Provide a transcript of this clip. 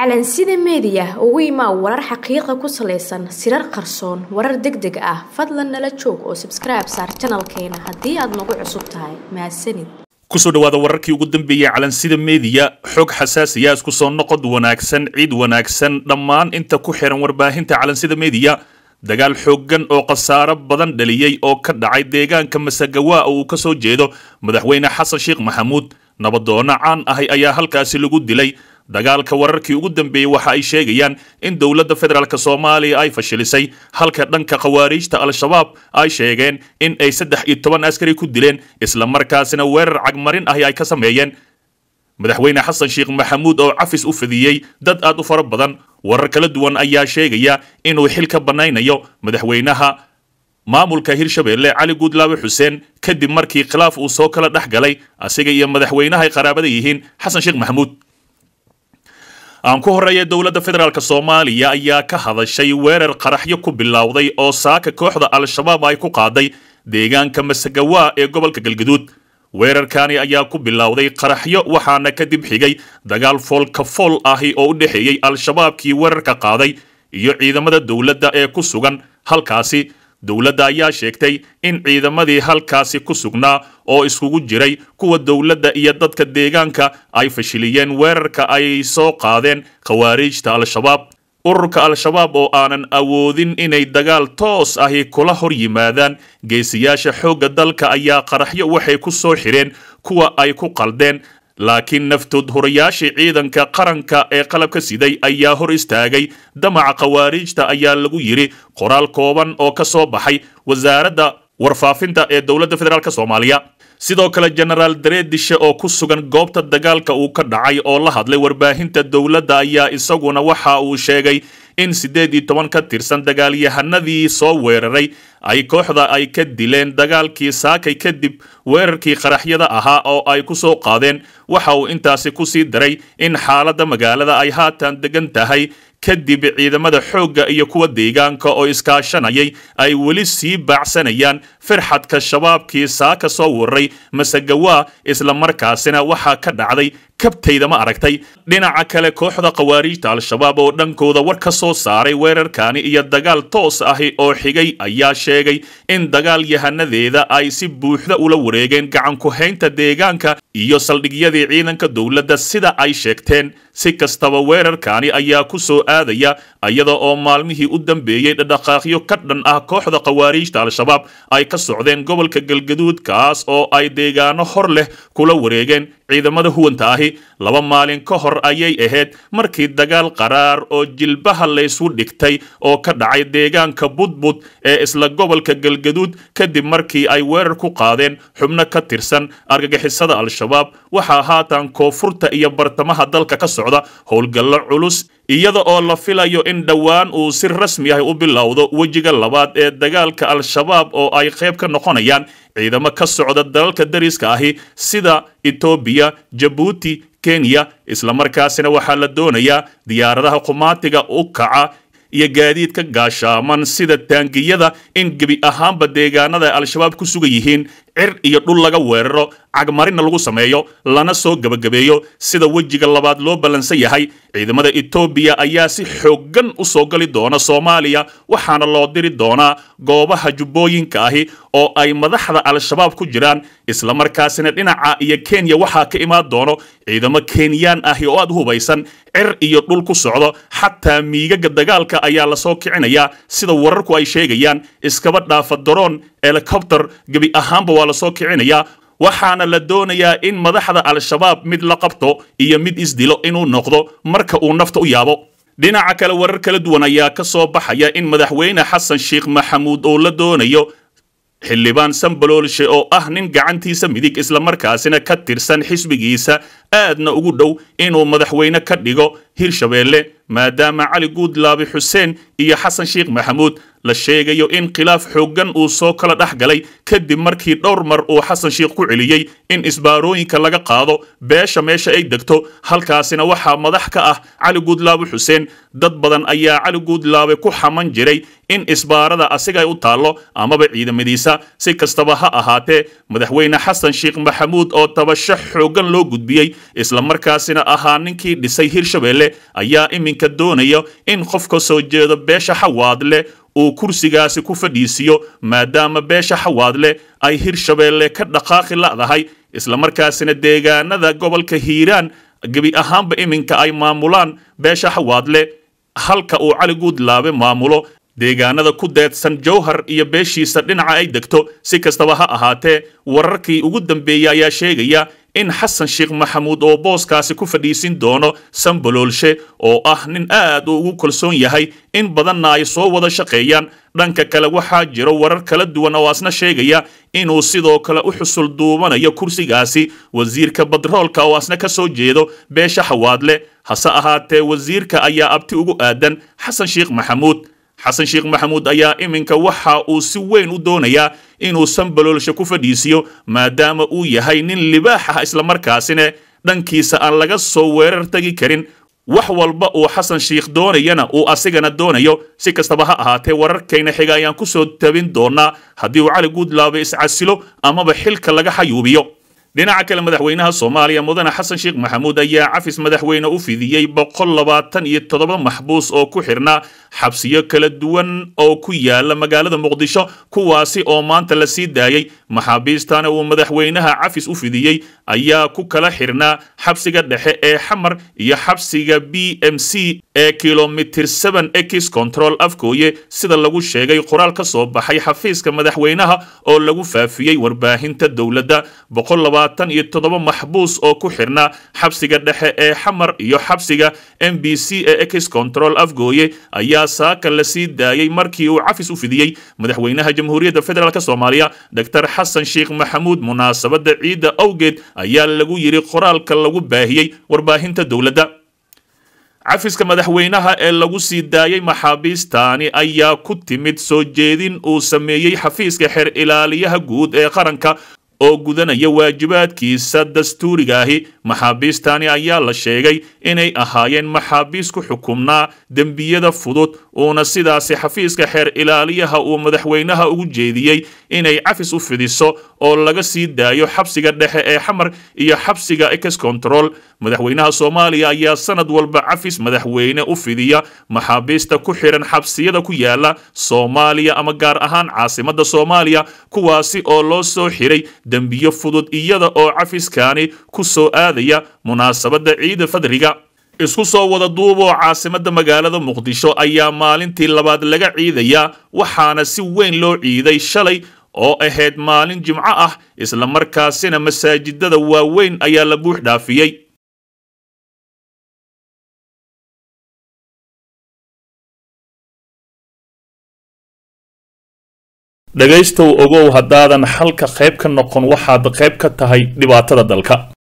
calansida meediya ugu imaa warar xaqiiqa ku salaysan sirar qarsoon warar deg deg ah fadlan nala joog oo sabskribe saar janalkeena haddii aad nagu cusub tahay mahadsanid kusoo dhawaada wararkii ugu dambeeyey calansida meediya xog xasaasiya isku soo noqod wanaagsan ciid wanaagsan dhammaan inta ku xiran warbaahinta calansida meediya dagaal xooggan oo khasaaro badan dhaliyey oo ka dhacay deegaanka masagawa uu ka soo jeedo madaxweyne xasan sheekh maxamuud nabaddoonno caan ahay ayaa halkaasi lagu dilay dagaalka wararkii ugu dambeeyey waxa ay sheegayaan in dowladda federaalk soomaaliya ay fashilisay halka dhanka khawaariijta al-shabaab ay sheegeen in ay saddex iyo toban askari ku dileen isla markaasina weerar cagmarin ahi ay ka sameeyeen madaxweyne xasan sheekh maxamuud oo cafis u fidiyey dad aad u fara badan warar kala duwan ayaa sheegaya inuu xil ka bannaynayo madaxweynaha maamulka hirshabeelle cali guudlaawe xuseen kadib markii khilaaf uu soo kala dhex galay asiga iyo madaxweynaha ay qaraabada yihiin xasan sheekh maxamuud aan ku horreeya dowladda federaalk soomaaliya ayaa ka hadashay weerar qaraxyo ku bilowday oo saaka kooxda al-shabaab ay ku qaaday deegaanka masagawaa ee gobolka galgaduud weerarkaani ayaa ku bilowday qaraxyo waxaana kadib xigay dagaal foolka fool ahi oo u dhexeeyey al-shabaabkii weerarka qaaday iyo ciidamada dowladda ee ku sugan halkaasi dowladda ayaa sheegtay in ciidamadii halkaasi ku sugnaa oo iskugu jiray kuwa dowladda iyo dadka deegaanka ay fashiliyeen weerarka ay soo qaadeen khawaariijta al-shabaab ururka al-shabaab oo aanan awoodin inay dagaal toos ahi kula hor yimaadaan geesiyaasha xoogga dalka ayaa qaraxyo waxay ku soo xireen kuwa ay ku qaldeen laakiin naftood horayaashii ciidanka qaranka ee qalabka siday ayaa hor istaagay damaca khawaariijta ayaa lagu yidhi qoraal kooban oo ka soo baxay wasaaradda warfaafinta ee dowladda federaalk soomaaliya sidoo kale jenaraal dareedishe oo ku sugan goobta dagaalka uu ka dhacay oo la hadlay warbaahinta dowladda ayaa isaguna waxa uu sheegay in siddeed iyo toban ka tirsan dagaalyahanadii soo weeraray ay kooxda ay ka dileen dagaalkii saakay kadib weerarkii qaraxyada ahaa oo ay ku soo qaadeen waxa uu intaasi ku sii daray in xaaladda magaalada ay haatan degan tahay kadib ciidamada xoogga iyo kuwa deegaanka oo iskaashanayay ay weli sii baacsanayaan firxadka shabaabkii saaka soo waray masagawaa islamarkaasina waxaa ka dhacday kabtayda ma aragtay dhinaca kale kooxda khawaariijta al-shabaab oo dhankooda war ka soo saaray weerarkani iyo dagaal toos ahi oo xigay ayaa sheegay in dagaal yahanadeeda ay si buuxda ula wareegeen gacanku haynta deegaanka iyo saldhigyadii ciidanka dowladda sida ay sheegteen si kastaba weerarkani ayaa ku soo aadaya iyada oo maalmihii u dambeeyey dhadhaqaaqyo ka dhan ah kooxda khawaariijta al-shabaab ay ka socdeen gobolka galgaduud kaas oo ay deegaano hor leh kula wareegeen ciidamada huwanta ahi laba maalin ka hor ayay ahayd markii dagaal qaraar oo jilbaha laysu dhigtay oo ka dhacay deegaanka budbud ee isla gobolka galgaduud kadib markii ay weerar ku qaadeen xubno ka tirsan argagixisada al al-shabaab waxaa haatan koonfurta iyo bartamaha dalka ka socda howlgallo culus iyada oo la filayo in dhowaan uu si rasmi ah u bilowdo wejiga labaad ee dagaalka al-shabaab oo ay qayb ka noqonayaan ciidamo ka socda dalalka dariska ahi sida etoobiya jabuuti kenya islamarkaasina waxaa la doonayaa diyaaradaha qumaatiga u kaca iyo gaadiidka gaashaaman sida taangiyada in gebi ahaanba deegaanada ay al-shabaab ku sugan yihiin cir er iyo dhul laga weeraro cagmarinna lagu sameeyo lana soo gebagabeeyo sida wejiga labaad loo ballansan yahay ciidamada etoobiya ayaa si xooggan u soo gali doona soomaaliya waxaana loo diri doonaa goobaha jubbooyinka ahi oo ay madaxda al-shabaab ku jiraan isla markaasina dhinaca iyo kenya waxaa ka imaan doono ciidamo kenyaan ahi oo aad u hubaysan cir er iyo dhul ku socdo xataa miigaga dagaalka ayaa lasoo kicinayaa sida wararku ay sheegayaan iskaba dhaafa daroon helikobter gebi ahaanba waa lasoo kicinayaa waxaana la doonayaa in madaxda al-shabaab mid la qabto iyo mid isdilo inuu noqdo marka uu nafta u yaabo dhinaca kale warar kala duwan ayaa ka soo baxaya in madaxweyne xasan sheikh maxamuud oo la doonayo xildhibaan sanbaloolshe oo ah nin gacantiisa midig isla markaasina ka tirsan xisbigiisa aadna ugu dhow inuu madaxweyne ka dhigo hirshabeelle maadaama cali guudlaabi xuseen iyo xasan sheekh maxamuud la sheegayo in khilaaf xooggan uu soo kala dhex galay kadib markii dhowr mar uu xasan sheekh ku celiyey in isbaarooyinka laga qaado beesha meesha ay degto halkaasina waxaa madax ka ah cali guudlaabi xuseen dad badan ayaa cali guudlaabe ku xaman jiray in isbaarada asiga ay u taallo amaba ciidamadiisa si kastaba ha ahaatee madaxweyne xasan sheekh maxamuud oo tabasho xooggan loo gudbiyey islamarkaasina ahaa ninkii dhisay hirshabelle ayaa iminka doonaya in qof ka soo jeedo beesha xawaadle uu kursigaasi ku fadhiisiyo maadaama beesha xawaadle ay hirshabeelle ka dhaqaaqi la'dahay islamarkaasina deegaanada gobolka hiiraan gebi ahaanba iminka ay maamulaan beesha xawaadle halka uu cali guudlaabe maamulo deegaanada ku deedsan jowhar iyo beeshiisa dhinaca ay degto si kastaba ha ahaatee wararkii ugu dambeeyey ayaa sheegaya in xasan sheekh maxamuud oo booskaasi ku fadhiisin doono samboloolshe oo ah nin aad uu ugu kalsoon yahay in badanna ay soo wada shaqeeyaan dhanka kale waxaa jiro warar kala duwan oo asna sheegaya inuu sidoo kale u xusul duubanayo kursigaasi wasiirka badroolka oo asna ka soo jeedo beesha xawaadle hase ahaatee wasiirka ayaa abti ugu aadan xasan sheekh maxamuud xasan sheekh maxamuud ayaa iminka waxa uu si weyn u doonayaa inuu sanbaloolsha ku fadhiisiyo maadaama uu yahay nin libaax ah islamarkaasine dhankiisa aan laga soo weerar tegi karin wax walba uu xasan sheikh doonayana uu asigana doonayo si kastaba ha ahaatee wararkayna xiga ayaan ku soo tabin doonaa haddii uu cali guudlaaba iscasilo amaba xilka laga xayuubiyo dhinaca kale madaxweynaha soomaaliya mudane xasan sheekh maxamuud ayaa cafis madaxweyne u fidiyey boqol labaatan iyo toddoba maxbuus oo ku xidhnaa xabsiyo kala duwan oo ku yaala magaalada muqdisho kuwaasi oo maanta la sii daayey maxaabiistana uu madaxweynaha cafis u fidiyey ayaa ku kala xirnaa xabsiga dhexe ee xamar iyo xabsiga b m c ee kilomitir ex control afkooye sida lagu sheegay qoraal ka soo baxay xafiiska madaxweynaha oo lagu faafiyey warbaahinta dowladda labaatan iyo toddoba maxbuus oo ku xidhnaa xabsiga dhexe ee xamar iyo xabsiga m b c ee x control afgooye ayaa saaka la sii daayey markii uu cafis u fidiyey madaxweynaha jamhuuriyadda federaalk soomaaliya doctor xasan sheekh maxamuud munaasabadda ciidda awgeed ayaa lagu yidhi qoraalka lagu baahiyey warbaahinta dowladda cafiska madaxweynaha ee lagu sii daayey maxaabiistaani ayaa ku timid soo jeedin uu sameeyey xafiiska xeer ilaaliyaha guud ee qaranka oo gudanaya waajibaadkiisa dastuurigaahi maxaabiistaani ayaa la sheegay inay ahaayeen maxaabiis ku xukumnaa dembiyada fudud uuna sidaasi xafiiska xeer ilaaliyaha uu madaxweynaha ugu jeediyey inay cafis u fidiso oo laga sii daayo xabsiga dhexe ee xamar iyo xabsiga ex excontrol madaxweynaha soomaaliya ayaa sanad walba cafis madaxweyne u fidiya maxaabiista ku xidhan xabsiyada ku yaala soomaaliya ama gaar ahaan caasimadda soomaaliya kuwaasi oo loo soo xiray dembiyo fudud iyada oo cafiskani ku soo aadaya munaasabadda ciida fadriga isku soo wada duuboo caasimadda magaalada muqdisho ayaa maalintii labaad laga ciidayaa waxaana si weyn loo ciiday shalay oo ahayd maalin jimco ah isla markaasina masaajidada waaweyn ayaa la buux dhaafiyey dhegaystow ogow haddaadan xalka qayb ka noqon waxaad qayb ka tahay dhibaatada dalka